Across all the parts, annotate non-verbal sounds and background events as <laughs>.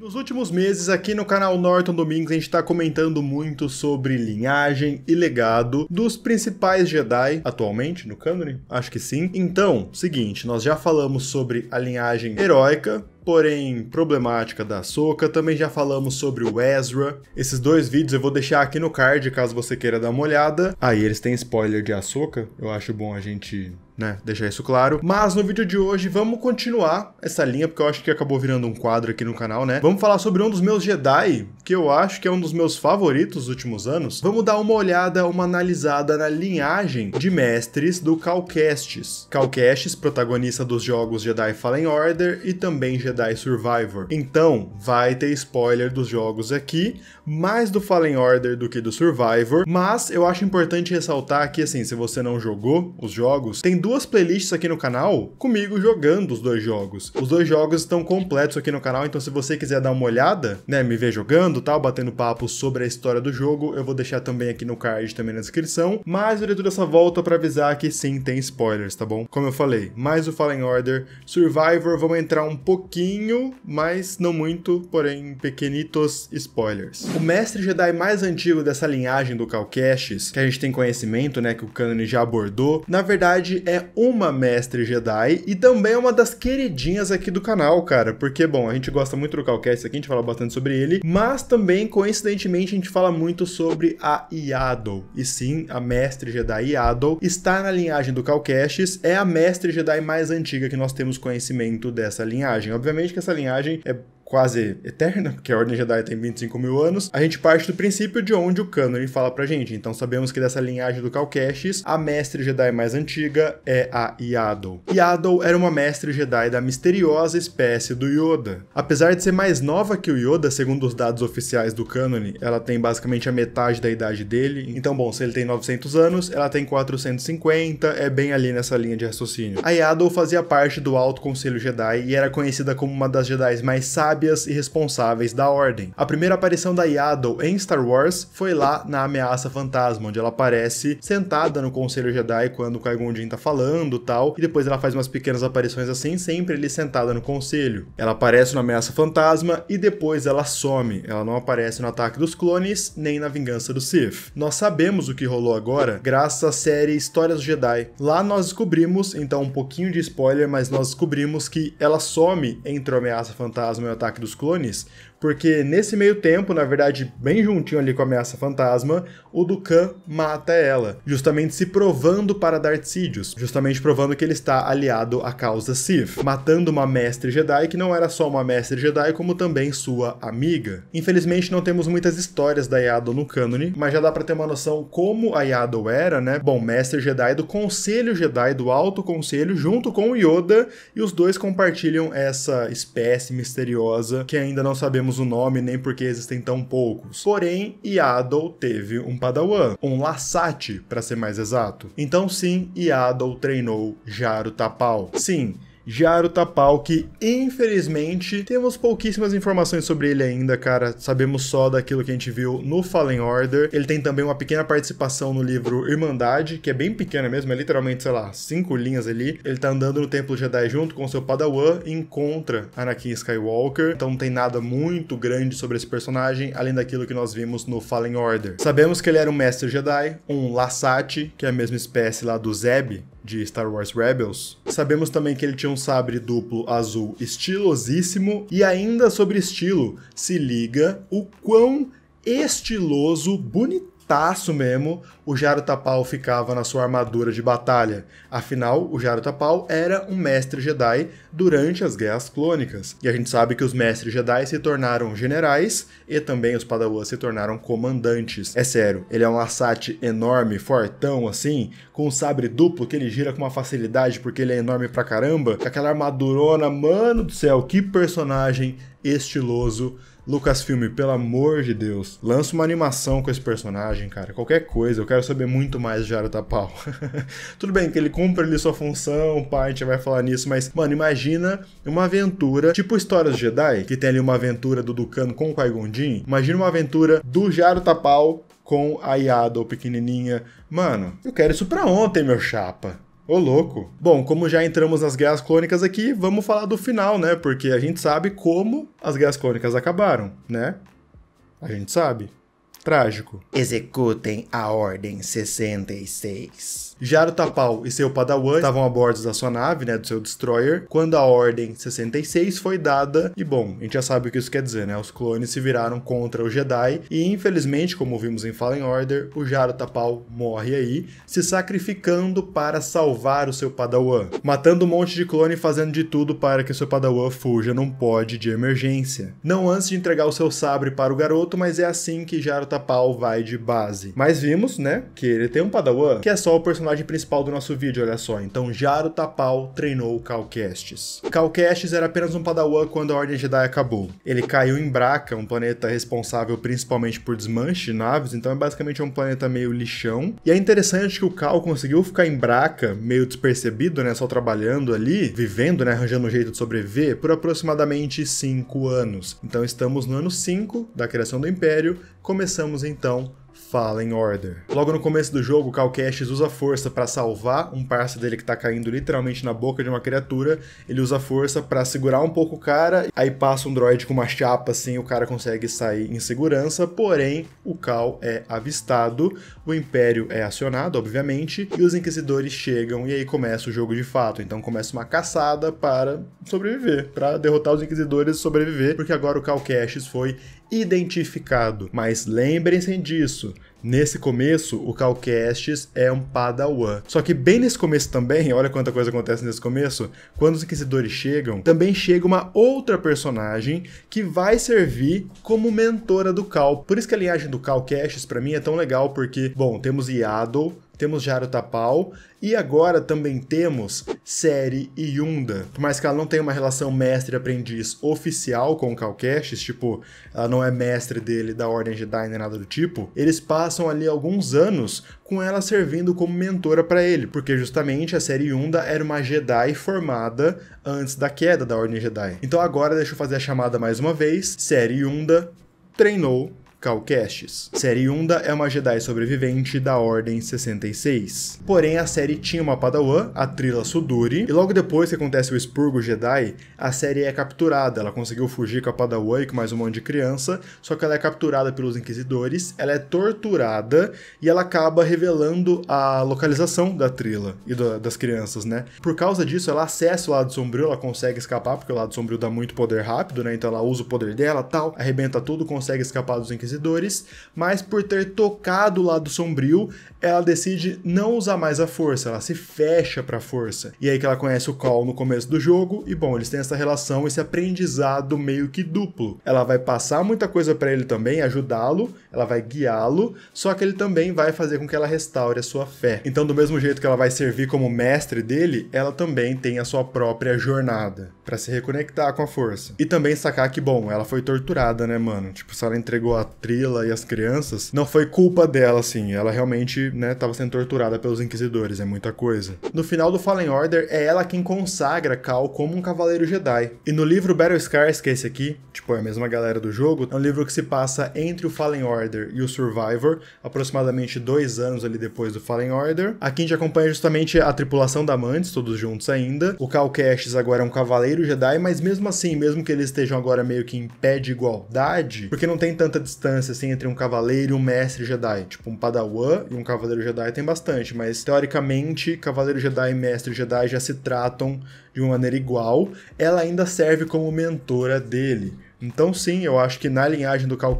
Nos últimos meses, aqui no canal Norton Domingos, a gente está comentando muito sobre linhagem e legado dos principais Jedi atualmente no cânone? Acho que sim. Então, seguinte, nós já falamos sobre a linhagem heróica, porém problemática da Soca. Também já falamos sobre o Ezra. Esses dois vídeos eu vou deixar aqui no card caso você queira dar uma olhada. Aí ah, eles têm spoiler de Ahsoka. Eu acho bom a gente né? Deixar isso claro. Mas no vídeo de hoje vamos continuar essa linha, porque eu acho que acabou virando um quadro aqui no canal, né? Vamos falar sobre um dos meus Jedi, que eu acho que é um dos meus favoritos dos últimos anos. Vamos dar uma olhada, uma analisada na linhagem de mestres do Calcastes. Calcastes, protagonista dos jogos Jedi Fallen Order e também Jedi Survivor. Então, vai ter spoiler dos jogos aqui, mais do Fallen Order do que do Survivor, mas eu acho importante ressaltar que, assim, se você não jogou os jogos, tem duas duas playlists aqui no canal comigo jogando os dois jogos. Os dois jogos estão completos aqui no canal, então se você quiser dar uma olhada, né, me ver jogando, tal, batendo papo sobre a história do jogo, eu vou deixar também aqui no card, também na descrição. Mas eu dei toda essa volta para avisar que sim, tem spoilers, tá bom? Como eu falei, mais o Fallen Order, Survivor, vamos entrar um pouquinho, mas não muito, porém pequenitos spoilers. O mestre Jedi mais antigo dessa linhagem do Calcaches, que a gente tem conhecimento, né, que o canon já abordou, na verdade é uma mestre Jedi e também é uma das queridinhas aqui do canal, cara. Porque, bom, a gente gosta muito do Calcast aqui, a gente fala bastante sobre ele, mas também, coincidentemente, a gente fala muito sobre a Yaddle. E sim, a mestre Jedi Yaddle está na linhagem do Calcastes, é a mestre Jedi mais antiga que nós temos conhecimento dessa linhagem. Obviamente que essa linhagem é quase eterna, porque a Ordem Jedi tem 25 mil anos, a gente parte do princípio de onde o canon fala pra gente. Então sabemos que dessa linhagem do Calcaches, a mestre Jedi mais antiga é a Yaddle. Yaddle era uma mestre Jedi da misteriosa espécie do Yoda. Apesar de ser mais nova que o Yoda, segundo os dados oficiais do canon, ela tem basicamente a metade da idade dele. Então, bom, se ele tem 900 anos, ela tem 450, é bem ali nessa linha de raciocínio. A Yaddle fazia parte do Alto Conselho Jedi e era conhecida como uma das Jedi mais sábias sábias e responsáveis da Ordem. A primeira aparição da Yaddle em Star Wars foi lá na Ameaça Fantasma, onde ela aparece sentada no Conselho Jedi quando o Qui-Gon Jinn tá falando tal, e depois ela faz umas pequenas aparições assim, sempre ali sentada no Conselho. Ela aparece na Ameaça Fantasma e depois ela some, ela não aparece no Ataque dos Clones nem na Vingança do Sith. Nós sabemos o que rolou agora graças à série Histórias Jedi. Lá nós descobrimos, então um pouquinho de spoiler, mas nós descobrimos que ela some entre a Ameaça Fantasma e o Ataque Ataque dos Clones, porque nesse meio tempo, na verdade, bem juntinho ali com a ameaça fantasma, o Dukan mata ela, justamente se provando para Darth Sidious, justamente provando que ele está aliado à causa Sith, matando uma mestre Jedi que não era só uma mestre Jedi, como também sua amiga. Infelizmente não temos muitas histórias da Yaddle no cânone, mas já dá para ter uma noção como a Yaddle era, né? Bom, mestre Jedi do Conselho Jedi do Alto Conselho junto com o Yoda, e os dois compartilham essa espécie misteriosa que ainda não sabemos o nome nem porque existem tão poucos. Porém, Yaddle teve um padawan, um Lassati, para ser mais exato. Então sim, Yaddle treinou Jaro Tapau. Sim, Jaro Tapal, que infelizmente temos pouquíssimas informações sobre ele ainda, cara. Sabemos só daquilo que a gente viu no Fallen Order. Ele tem também uma pequena participação no livro Irmandade, que é bem pequena mesmo, é literalmente, sei lá, cinco linhas ali. Ele tá andando no Templo Jedi junto com seu Padawan e encontra Anakin Skywalker. Então não tem nada muito grande sobre esse personagem, além daquilo que nós vimos no Fallen Order. Sabemos que ele era um mestre Jedi, um Lassati, que é a mesma espécie lá do Zeb, de Star Wars Rebels. Sabemos também que ele tinha um sabre duplo azul estilosíssimo, e ainda sobre estilo, se liga o quão estiloso, bonitão putaço mesmo, o Jaro ficava na sua armadura de batalha. Afinal, o Jaro era um mestre Jedi durante as Guerras Clônicas. E a gente sabe que os mestres Jedi se tornaram generais e também os Padawans se tornaram comandantes. É sério, ele é um Assate enorme, fortão assim, com um sabre duplo que ele gira com uma facilidade porque ele é enorme pra caramba, aquela armadurona, mano do céu, que personagem estiloso. Lucasfilm, pelo amor de Deus, lança uma animação com esse personagem, cara. Qualquer coisa, eu quero saber muito mais de Arutapau. <laughs> Tudo bem que ele cumpre ali sua função, pai, a gente vai falar nisso, mas, mano, imagina uma aventura, tipo Histórias de Jedi, que tem ali uma aventura do Ducano com o Qui-Gon Imagina uma aventura do Jaro Tapau com a Yado pequenininha. Mano, eu quero isso pra ontem, meu chapa. Ô, louco. Bom, como já entramos nas guerras clônicas aqui, vamos falar do final, né? Porque a gente sabe como as guerras clônicas acabaram, né? A gente sabe. Trágico. Executem a Ordem 66. Jaro Tapal e seu Padawan estavam a bordo da sua nave, né, do seu Destroyer, quando a Ordem 66 foi dada. E bom, a gente já sabe o que isso quer dizer, né? Os clones se viraram contra o Jedi e, infelizmente, como vimos em Fallen Order, o Jaro Tapal morre aí, se sacrificando para salvar o seu Padawan, matando um monte de clone e fazendo de tudo para que o seu Padawan fuja num pod de emergência. Não antes de entregar o seu sabre para o garoto, mas é assim que Jaro pau vai de base. Mas vimos, né, que ele tem um padawan, que é só o personagem principal do nosso vídeo, olha só. Então Jaro Tapau treinou Calcastes. Calcastes era apenas um padawan quando a Ordem Jedi acabou. Ele caiu em Braca, um planeta responsável principalmente por desmanche de naves, então é basicamente um planeta meio lixão. E é interessante que o Cal conseguiu ficar em Braca, meio despercebido, né, só trabalhando ali, vivendo, né, arranjando um jeito de sobreviver, por aproximadamente 5 anos. Então estamos no ano 5 da criação do Império, Começamos então Fallen Order. Logo no começo do jogo, Cal Kestis usa força para salvar um parceiro dele que tá caindo literalmente na boca de uma criatura. Ele usa força para segurar um pouco o cara, aí passa um droid com uma chapa assim, o cara consegue sair em segurança, porém o Cal é avistado, o Império é acionado, obviamente, e os inquisidores chegam e aí começa o jogo de fato. Então começa uma caçada para sobreviver, para derrotar os inquisidores e sobreviver, porque agora o Cal Kestis foi identificado. Mas lembrem-se disso, Nesse começo, o Calcastes é um padawan. Só que bem nesse começo também, olha quanta coisa acontece nesse começo, quando os inquisidores chegam, também chega uma outra personagem que vai servir como mentora do Cal. Por isso que a linhagem do Calcastes para mim é tão legal, porque, bom, temos Yaddle, temos Jaro Tapau e agora também temos Série e Yunda. Por mais que ela não tenha uma relação mestre-aprendiz oficial com o Calcaches, tipo, ela não é mestre dele da Ordem Jedi nem nada do tipo, eles passam ali alguns anos com ela servindo como mentora para ele, porque justamente a Série Yunda era uma Jedi formada antes da queda da Ordem Jedi. Então agora deixa eu fazer a chamada mais uma vez. Série Yunda treinou Cal Série Seriunda é uma Jedi sobrevivente da Ordem 66. Porém, a série tinha uma Padawan, a Trila Suduri, e logo depois que acontece o expurgo Jedi, a série é capturada. Ela conseguiu fugir com a Padawan e com mais um monte de criança, só que ela é capturada pelos Inquisidores, ela é torturada e ela acaba revelando a localização da Trila e do, das crianças, né? Por causa disso, ela acessa o lado sombrio, ela consegue escapar, porque o lado sombrio dá muito poder rápido, né? Então ela usa o poder dela, tal, arrebenta tudo, consegue escapar dos Inquisidores Inquisidores, mas por ter tocado o lado sombrio, ela decide não usar mais a força, ela se fecha para a força. E aí que ela conhece o Call no começo do jogo, e bom, eles têm essa relação, esse aprendizado meio que duplo. Ela vai passar muita coisa para ele também, ajudá-lo, ela vai guiá-lo, só que ele também vai fazer com que ela restaure a sua fé. Então, do mesmo jeito que ela vai servir como mestre dele, ela também tem a sua própria jornada para se reconectar com a força. E também sacar que, bom, ela foi torturada, né, mano? Tipo, se ela entregou a Trila e as crianças, não foi culpa dela, assim. Ela realmente, né, tava sendo torturada pelos inquisidores, é muita coisa. No final do Fallen Order, é ela quem consagra Cal como um cavaleiro Jedi. E no livro Battle Scars, que é esse aqui, tipo, é a mesma galera do jogo, é um livro que se passa entre o Fallen Order e o Survivor, aproximadamente dois anos ali depois do Fallen Order. A Kindy acompanha justamente a tripulação da Mantis, todos juntos ainda. O Cal Kestis agora é um cavaleiro Jedi, mas mesmo assim, mesmo que eles estejam agora meio que em pé de igualdade, porque não tem tanta distância distância assim entre um cavaleiro e um mestre Jedi. Tipo, um padawan e um cavaleiro Jedi tem bastante, mas teoricamente, cavaleiro Jedi e mestre Jedi já se tratam de uma maneira igual. Ela ainda serve como mentora dele. Então, sim, eu acho que na linhagem do Cal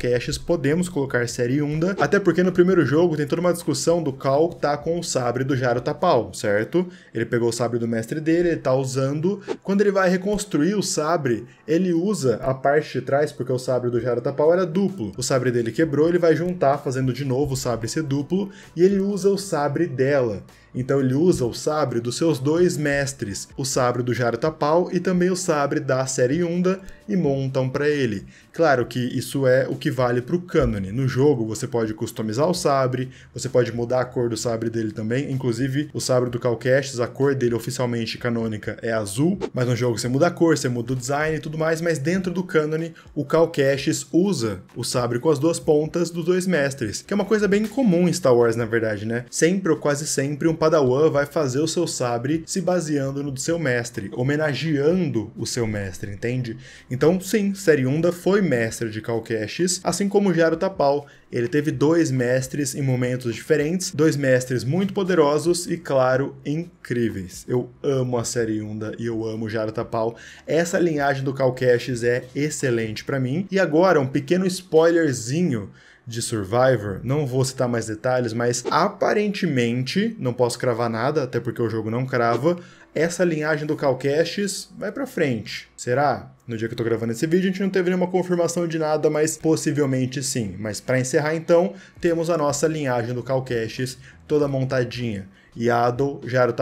podemos colocar Série Unda, até porque no primeiro jogo tem toda uma discussão do Cal tá com o sabre do Jaro Tapal, certo? Ele pegou o sabre do mestre dele, ele tá usando. Quando ele vai reconstruir o sabre, ele usa a parte de trás, porque o sabre do Jaro Tapal era duplo. O sabre dele quebrou, ele vai juntar, fazendo de novo o sabre ser duplo, e ele usa o sabre dela. Então ele usa o sabre dos seus dois mestres, o sabre do Jartapal e também o sabre da Yunda e montam para ele. Claro que isso é o que vale para o cânone. No jogo você pode customizar o sabre, você pode mudar a cor do sabre dele também, inclusive o sabre do Calcastes, a cor dele oficialmente canônica é azul, mas no jogo você muda a cor, você muda o design e tudo mais, mas dentro do cânone o Calcastes usa o sabre com as duas pontas dos dois mestres, que é uma coisa bem comum em Star Wars na verdade, né? Sempre ou quase sempre um padawan vai fazer o seu sabre se baseando no do seu mestre, homenageando o seu mestre, entende? Então, sim, Seriunda foi mestre de Calcaches, assim como Jaro Tapau. Ele teve dois mestres em momentos diferentes, dois mestres muito poderosos e, claro, incríveis. Eu amo a Seriunda e eu amo Jaro Tapau. Essa linhagem do Calcaches é excelente para mim. E agora, um pequeno spoilerzinho de Survivor, não vou citar mais detalhes, mas aparentemente, não posso cravar nada, até porque o jogo não crava, essa linhagem do Calcaches vai para frente. Será? No dia que eu tô gravando esse vídeo, a gente não teve nenhuma confirmação de nada, mas possivelmente sim. Mas para encerrar então, temos a nossa linhagem do Calcaches toda montadinha. Yado, Jaro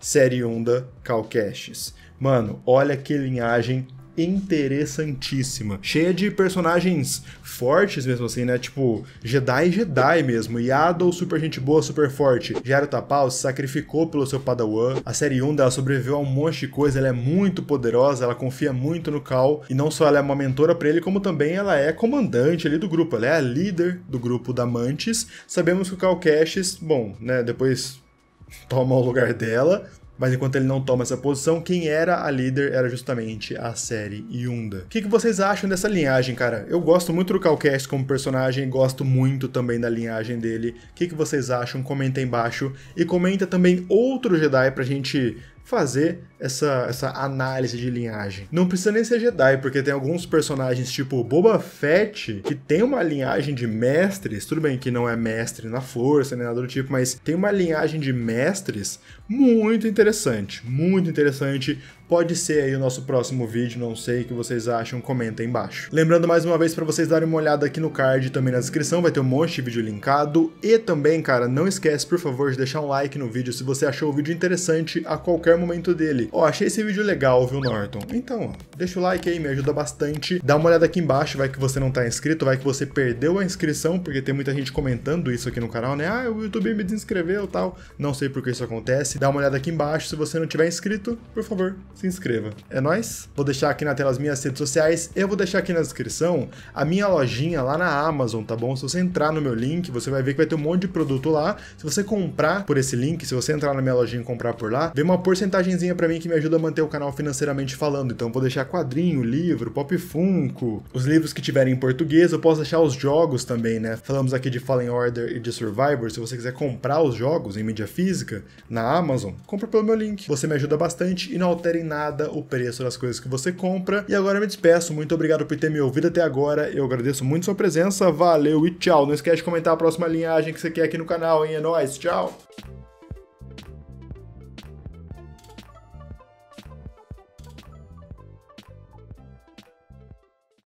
Série Seriunda, Calcaches. Mano, olha que linhagem interessantíssima. Cheia de personagens fortes mesmo assim, né? Tipo, Jedi Jedi mesmo. Yaddle, super gente boa, super forte. Jaro Tapau se sacrificou pelo seu Padawan. A série 1 dela sobreviveu a um monte de coisa, ela é muito poderosa, ela confia muito no Cal. E não só ela é uma mentora para ele, como também ela é comandante ali do grupo. Ela é a líder do grupo da Mantis. Sabemos que o Cal Kestis, bom, né, depois toma o lugar dela, mas enquanto ele não toma essa posição, quem era a líder era justamente a série Yunda. O que, que vocês acham dessa linhagem, cara? Eu gosto muito do Calcast como personagem, gosto muito também da linhagem dele. O que, que vocês acham? Comenta aí embaixo. E comenta também outro Jedi pra gente fazer essa, essa análise de linhagem. Não precisa nem ser Jedi, porque tem alguns personagens tipo Boba Fett, que tem uma linhagem de mestres, tudo bem que não é mestre na força, nem nada do tipo, mas tem uma linhagem de mestres muito interessante, muito interessante, Pode ser aí o nosso próximo vídeo, não sei o que vocês acham, comenta aí embaixo. Lembrando mais uma vez para vocês darem uma olhada aqui no card e também na descrição, vai ter um monte de vídeo linkado. E também, cara, não esquece, por favor, de deixar um like no vídeo se você achou o vídeo interessante a qualquer momento dele. Ó, oh, achei esse vídeo legal, viu, Norton? Então, ó, deixa o like aí, me ajuda bastante. Dá uma olhada aqui embaixo, vai que você não tá inscrito, vai que você perdeu a inscrição, porque tem muita gente comentando isso aqui no canal, né? Ah, o YouTube me desinscreveu tal. Não sei por que isso acontece. Dá uma olhada aqui embaixo, se você não tiver inscrito, por favor, se inscreva. É nós. Vou deixar aqui na tela as minhas redes sociais. Eu vou deixar aqui na descrição a minha lojinha lá na Amazon, tá bom? Se você entrar no meu link, você vai ver que vai ter um monte de produto lá. Se você comprar por esse link, se você entrar na minha lojinha e comprar por lá, vem uma porcentagemzinha para mim que me ajuda a manter o canal financeiramente falando. Então vou deixar quadrinho, livro, pop funko, os livros que tiverem em português, eu posso deixar os jogos também, né? Falamos aqui de Fallen Order e de Survivor. Se você quiser comprar os jogos em mídia física na Amazon, compra pelo meu link. Você me ajuda bastante e não altera em nada o preço das coisas que você compra. E agora eu me despeço. Muito obrigado por ter me ouvido até agora. Eu agradeço muito sua presença. Valeu e tchau. Não esquece de comentar a próxima linhagem que você quer aqui no canal, hein? É nóis. Tchau.